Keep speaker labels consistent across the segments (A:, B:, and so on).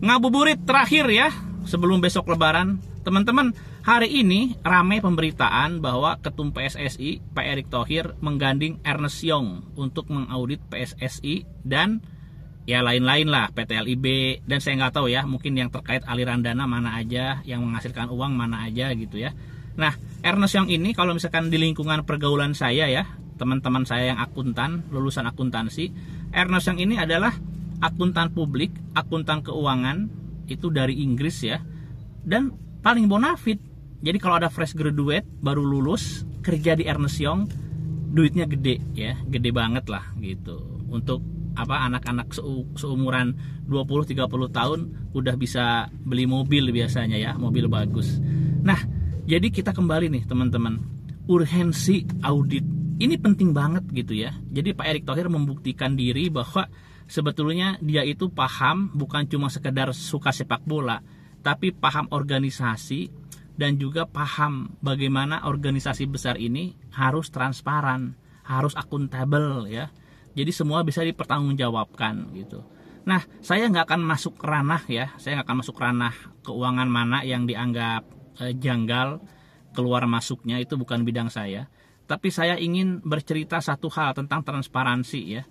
A: ngabuburit terakhir ya sebelum besok lebaran teman-teman hari ini rame pemberitaan bahwa ketum PSSI Pak Erick Thohir mengganding Ernest Young untuk mengaudit PSSI dan ya lain-lain lah PT LIB dan saya nggak tahu ya mungkin yang terkait aliran dana mana aja yang menghasilkan uang mana aja gitu ya nah Ernest Young ini kalau misalkan di lingkungan pergaulan saya ya teman-teman saya yang akuntan lulusan akuntansi Ernest Young ini adalah akuntan publik, akuntan keuangan itu dari Inggris ya. Dan paling bonafit. Jadi kalau ada fresh graduate baru lulus kerja di Ernest Young, duitnya gede ya, gede banget lah gitu. Untuk apa anak-anak seumuran 20 30 tahun udah bisa beli mobil biasanya ya, mobil bagus. Nah, jadi kita kembali nih teman-teman, urgensi audit ini penting banget gitu ya. Jadi Pak Erick Thohir membuktikan diri bahwa sebetulnya dia itu paham bukan cuma sekedar suka sepak bola, tapi paham organisasi dan juga paham bagaimana organisasi besar ini harus transparan, harus akuntabel ya. Jadi semua bisa dipertanggungjawabkan gitu. Nah, saya nggak akan masuk ranah ya, saya nggak akan masuk ranah keuangan mana yang dianggap eh, janggal keluar masuknya itu bukan bidang saya tapi saya ingin bercerita satu hal tentang transparansi ya.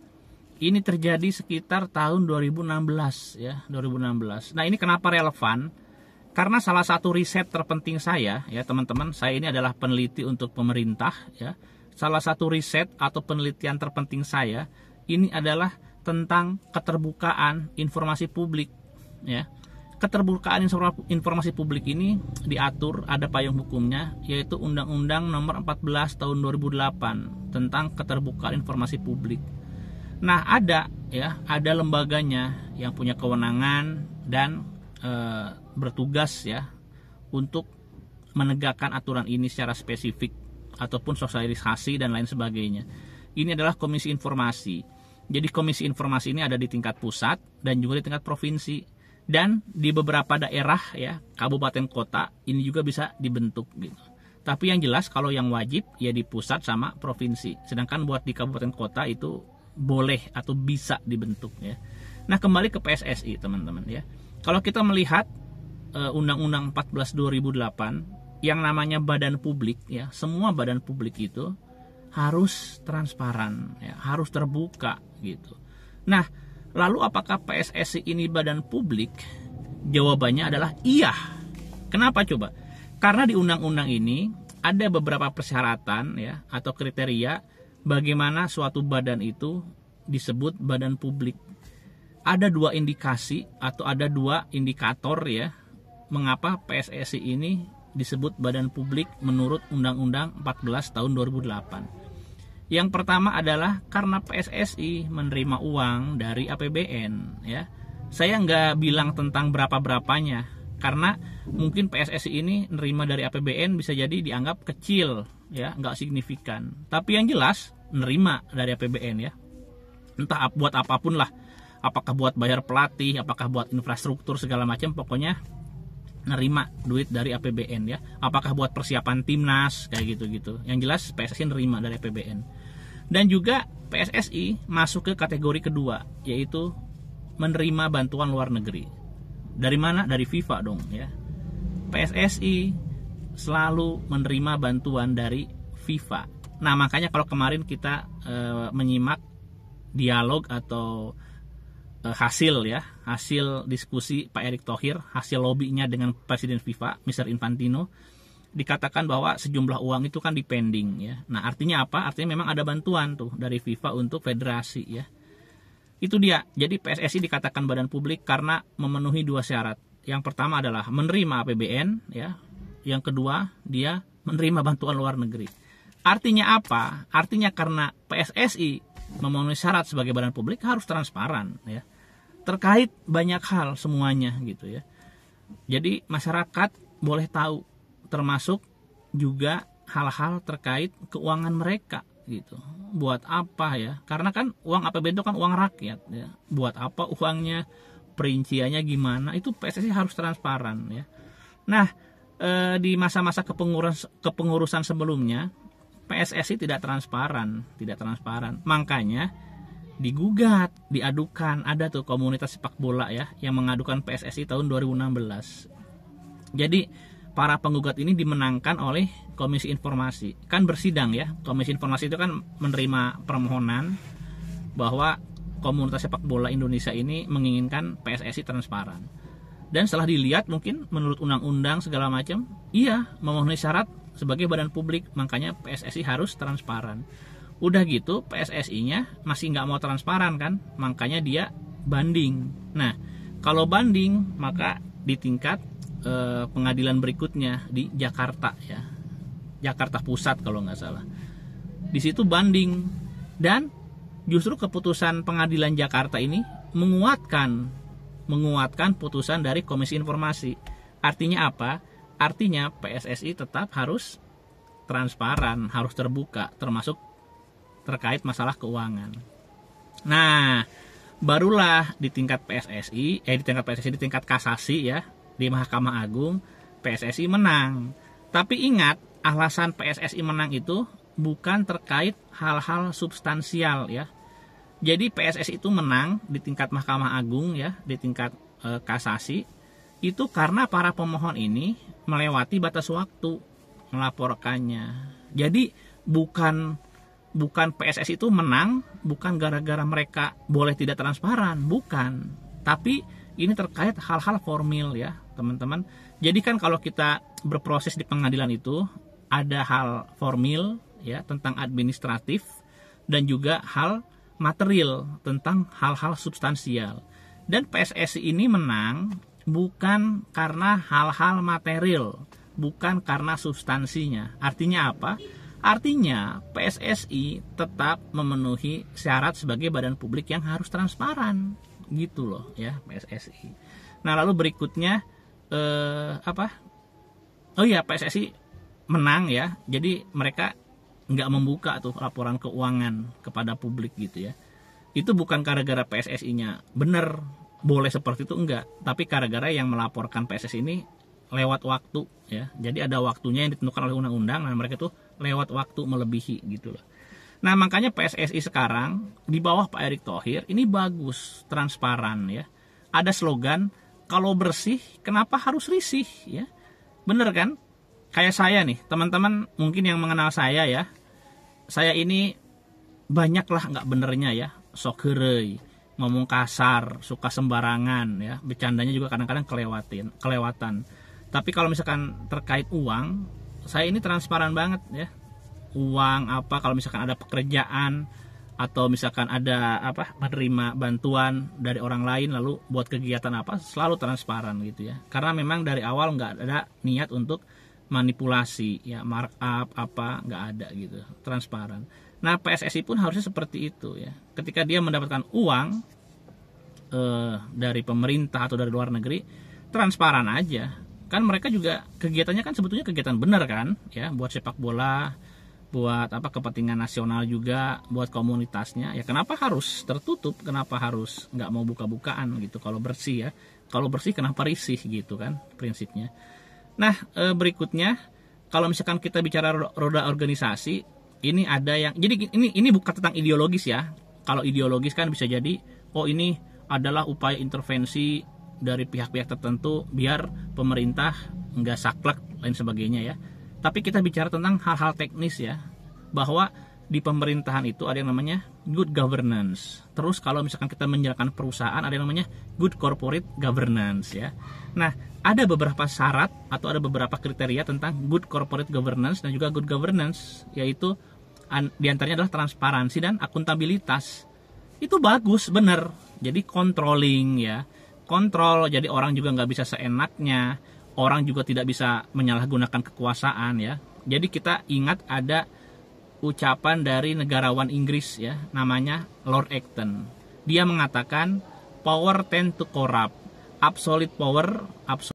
A: Ini terjadi sekitar tahun 2016 ya, 2016. Nah, ini kenapa relevan? Karena salah satu riset terpenting saya ya, teman-teman, saya ini adalah peneliti untuk pemerintah ya. Salah satu riset atau penelitian terpenting saya ini adalah tentang keterbukaan informasi publik ya keterbukaan informasi publik ini diatur ada payung hukumnya yaitu Undang-Undang Nomor 14 Tahun 2008 tentang keterbukaan informasi publik. Nah, ada ya, ada lembaganya yang punya kewenangan dan e, bertugas ya untuk menegakkan aturan ini secara spesifik ataupun sosialisasi dan lain sebagainya. Ini adalah Komisi Informasi. Jadi Komisi Informasi ini ada di tingkat pusat dan juga di tingkat provinsi dan di beberapa daerah ya kabupaten kota ini juga bisa dibentuk gitu tapi yang jelas kalau yang wajib ya di pusat sama provinsi sedangkan buat di kabupaten kota itu boleh atau bisa dibentuk ya nah kembali ke PSSI teman-teman ya kalau kita melihat eh, Undang-Undang uh, 14 2008 yang namanya badan publik ya semua badan publik itu harus transparan ya harus terbuka gitu nah Lalu apakah PSSI ini badan publik? Jawabannya adalah iya. Kenapa coba? Karena di undang-undang ini ada beberapa persyaratan ya atau kriteria bagaimana suatu badan itu disebut badan publik. Ada dua indikasi atau ada dua indikator ya mengapa PSSI ini disebut badan publik menurut Undang-Undang 14 tahun 2008. Yang pertama adalah karena PSSI menerima uang dari APBN, ya. Saya nggak bilang tentang berapa berapanya, karena mungkin PSSI ini nerima dari APBN bisa jadi dianggap kecil, ya, nggak signifikan. Tapi yang jelas nerima dari APBN, ya. Entah buat apapun lah, apakah buat bayar pelatih, apakah buat infrastruktur segala macam, pokoknya nerima duit dari APBN ya. Apakah buat persiapan timnas kayak gitu-gitu. Yang jelas PSSI nerima dari APBN. Dan juga PSSI masuk ke kategori kedua yaitu menerima bantuan luar negeri. Dari mana? Dari FIFA dong ya. PSSI selalu menerima bantuan dari FIFA. Nah, makanya kalau kemarin kita e, menyimak dialog atau Eh, hasil ya hasil diskusi Pak Erick Thohir hasil lobbynya dengan Presiden FIFA Mr Infantino dikatakan bahwa sejumlah uang itu kan dipending ya nah artinya apa artinya memang ada bantuan tuh dari FIFA untuk federasi ya itu dia jadi PSSI dikatakan badan publik karena memenuhi dua syarat yang pertama adalah menerima APBN ya yang kedua dia menerima bantuan luar negeri Artinya apa? Artinya karena PSSI memenuhi syarat sebagai badan publik harus transparan ya. Terkait banyak hal semuanya gitu ya. Jadi masyarakat boleh tahu termasuk juga hal-hal terkait keuangan mereka gitu. Buat apa ya? Karena kan uang APBN itu kan uang rakyat ya. Buat apa uangnya? Perinciannya gimana? Itu PSSI harus transparan ya. Nah, eh, di masa-masa kepengurusan sebelumnya PSSI tidak transparan, tidak transparan. Makanya digugat, diadukan. Ada tuh komunitas sepak bola ya yang mengadukan PSSI tahun 2016. Jadi para penggugat ini dimenangkan oleh Komisi Informasi. Kan bersidang ya. Komisi Informasi itu kan menerima permohonan bahwa komunitas sepak bola Indonesia ini menginginkan PSSI transparan. Dan setelah dilihat mungkin menurut undang-undang segala macam, iya memenuhi syarat sebagai badan publik makanya PSSI harus transparan udah gitu PSSI-nya masih nggak mau transparan kan makanya dia banding nah kalau banding maka di tingkat eh, pengadilan berikutnya di Jakarta ya Jakarta Pusat kalau nggak salah di situ banding dan justru keputusan pengadilan Jakarta ini menguatkan menguatkan putusan dari Komisi Informasi. Artinya apa? Artinya PSSI tetap harus transparan, harus terbuka, termasuk terkait masalah keuangan. Nah, barulah di tingkat PSSI, eh di tingkat PSSI, di tingkat kasasi ya, di Mahkamah Agung, PSSI menang. Tapi ingat, alasan PSSI menang itu bukan terkait hal-hal substansial ya. Jadi PSSI itu menang di tingkat Mahkamah Agung ya, di tingkat eh, kasasi itu karena para pemohon ini melewati batas waktu melaporkannya. Jadi bukan bukan PSS itu menang, bukan gara-gara mereka boleh tidak transparan, bukan. Tapi ini terkait hal-hal formil ya, teman-teman. Jadi kan kalau kita berproses di pengadilan itu ada hal formil ya tentang administratif dan juga hal material tentang hal-hal substansial. Dan PSSI ini menang bukan karena hal-hal material, bukan karena substansinya. Artinya apa? Artinya PSSI tetap memenuhi syarat sebagai badan publik yang harus transparan, gitu loh ya PSSI. Nah lalu berikutnya eh, apa? Oh iya PSSI menang ya, jadi mereka nggak membuka tuh laporan keuangan kepada publik gitu ya. Itu bukan gara-gara PSSI-nya benar boleh seperti itu enggak tapi gara-gara yang melaporkan PSS ini lewat waktu ya jadi ada waktunya yang ditentukan oleh undang-undang dan mereka tuh lewat waktu melebihi gitu loh nah makanya PSSI sekarang di bawah Pak Erick Thohir ini bagus transparan ya ada slogan kalau bersih kenapa harus risih ya bener kan kayak saya nih teman-teman mungkin yang mengenal saya ya saya ini banyaklah nggak benernya ya sokerei ngomong kasar, suka sembarangan ya, bercandanya juga kadang-kadang kelewatin, kelewatan. Tapi kalau misalkan terkait uang, saya ini transparan banget ya. Uang apa kalau misalkan ada pekerjaan atau misalkan ada apa menerima bantuan dari orang lain lalu buat kegiatan apa selalu transparan gitu ya karena memang dari awal nggak ada niat untuk manipulasi ya markup apa nggak ada gitu transparan Nah PSSI pun harusnya seperti itu ya. Ketika dia mendapatkan uang eh, dari pemerintah atau dari luar negeri, transparan aja. Kan mereka juga kegiatannya kan sebetulnya kegiatan benar kan, ya buat sepak bola, buat apa kepentingan nasional juga, buat komunitasnya. Ya kenapa harus tertutup? Kenapa harus nggak mau buka-bukaan gitu? Kalau bersih ya, kalau bersih kenapa risih gitu kan prinsipnya. Nah eh, berikutnya kalau misalkan kita bicara roda organisasi ini ada yang jadi ini ini bukan tentang ideologis ya. Kalau ideologis kan bisa jadi oh ini adalah upaya intervensi dari pihak-pihak tertentu biar pemerintah nggak saklek lain sebagainya ya. Tapi kita bicara tentang hal-hal teknis ya bahwa di pemerintahan itu ada yang namanya good governance. Terus kalau misalkan kita menjalankan perusahaan ada yang namanya good corporate governance ya. Nah, ada beberapa syarat atau ada beberapa kriteria tentang good corporate governance dan juga good governance yaitu diantaranya adalah transparansi dan akuntabilitas. Itu bagus, bener. Jadi controlling ya, kontrol. Jadi orang juga nggak bisa seenaknya, orang juga tidak bisa menyalahgunakan kekuasaan ya. Jadi kita ingat ada ucapan dari negarawan Inggris ya, namanya Lord Acton. Dia mengatakan power tend to corrupt, absolute power absolute